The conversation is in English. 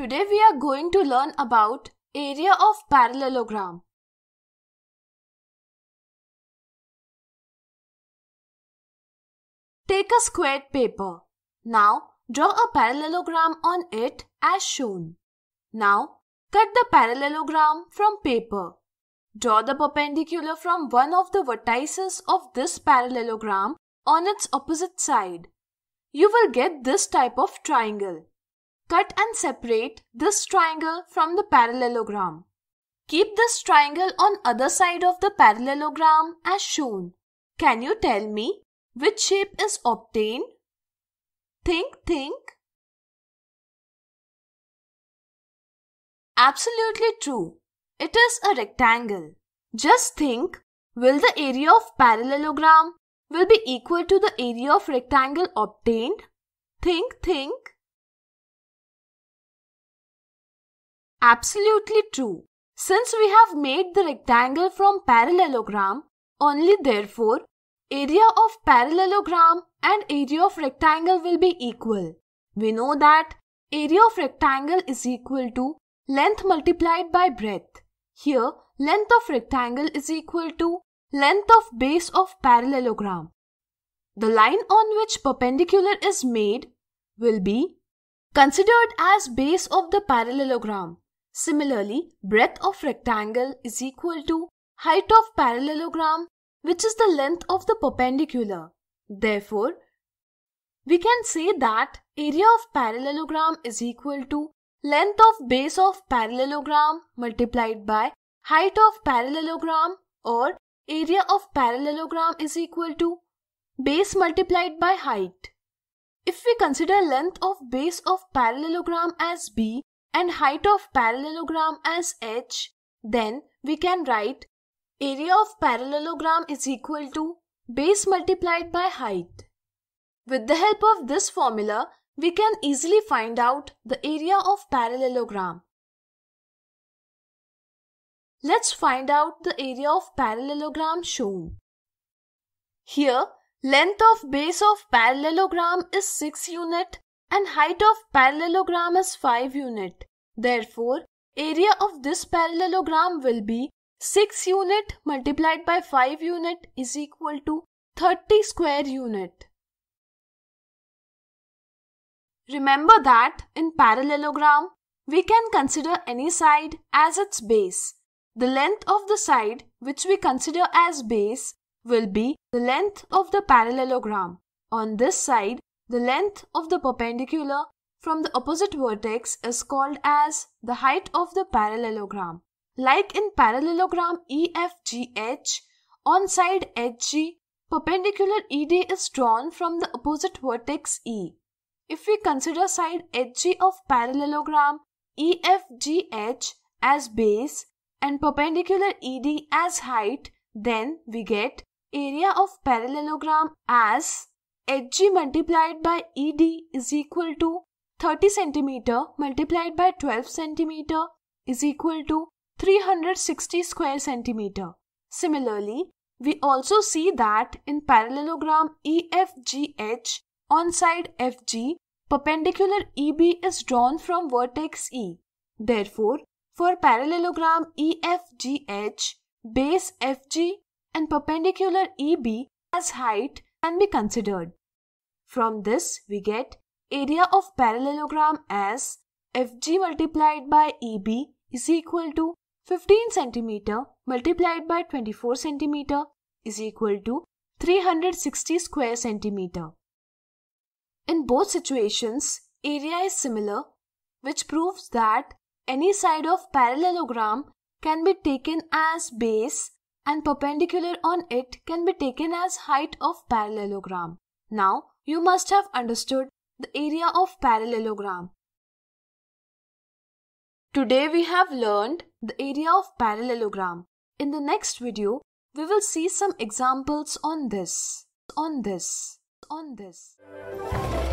Today we are going to learn about area of parallelogram. Take a squared paper. Now draw a parallelogram on it as shown. Now cut the parallelogram from paper. Draw the perpendicular from one of the vertices of this parallelogram on its opposite side. You will get this type of triangle. Cut and separate this triangle from the parallelogram. Keep this triangle on other side of the parallelogram as shown. Can you tell me which shape is obtained? Think, think. Absolutely true. It is a rectangle. Just think, will the area of parallelogram will be equal to the area of rectangle obtained? Think, think. Absolutely true. Since we have made the rectangle from parallelogram, only therefore, area of parallelogram and area of rectangle will be equal. We know that area of rectangle is equal to length multiplied by breadth. Here, length of rectangle is equal to length of base of parallelogram. The line on which perpendicular is made will be considered as base of the parallelogram. Similarly, breadth of rectangle is equal to height of parallelogram which is the length of the perpendicular. Therefore, we can say that area of parallelogram is equal to length of base of parallelogram multiplied by height of parallelogram or area of parallelogram is equal to base multiplied by height. If we consider length of base of parallelogram as b, and height of parallelogram as h, then we can write area of parallelogram is equal to base multiplied by height. With the help of this formula, we can easily find out the area of parallelogram. Let's find out the area of parallelogram shown. Here, length of base of parallelogram is 6 unit and height of parallelogram is 5 unit. Therefore, area of this parallelogram will be 6 unit multiplied by 5 unit is equal to 30 square unit. Remember that in parallelogram, we can consider any side as its base. The length of the side which we consider as base will be the length of the parallelogram. On this side, the length of the perpendicular from the opposite vertex is called as the height of the parallelogram. Like in parallelogram EFGH, on side HG, perpendicular ED is drawn from the opposite vertex E. If we consider side HG of parallelogram EFGH as base and perpendicular ED as height, then we get area of parallelogram as hg multiplied by ed is equal to 30 centimeter multiplied by 12 centimeter is equal to 360 square centimeter. Similarly, we also see that in parallelogram EFGH on side FG, perpendicular EB is drawn from vertex E. Therefore, for parallelogram EFGH, base FG and perpendicular EB as height can be considered. From this we get area of parallelogram as FG multiplied by EB is equal to 15 centimeter multiplied by 24 centimeter is equal to 360 square centimeter. In both situations, area is similar, which proves that any side of parallelogram can be taken as base and perpendicular on it can be taken as height of parallelogram. Now, you must have understood the area of parallelogram. Today we have learned the area of parallelogram. In the next video, we will see some examples on this, on this, on this.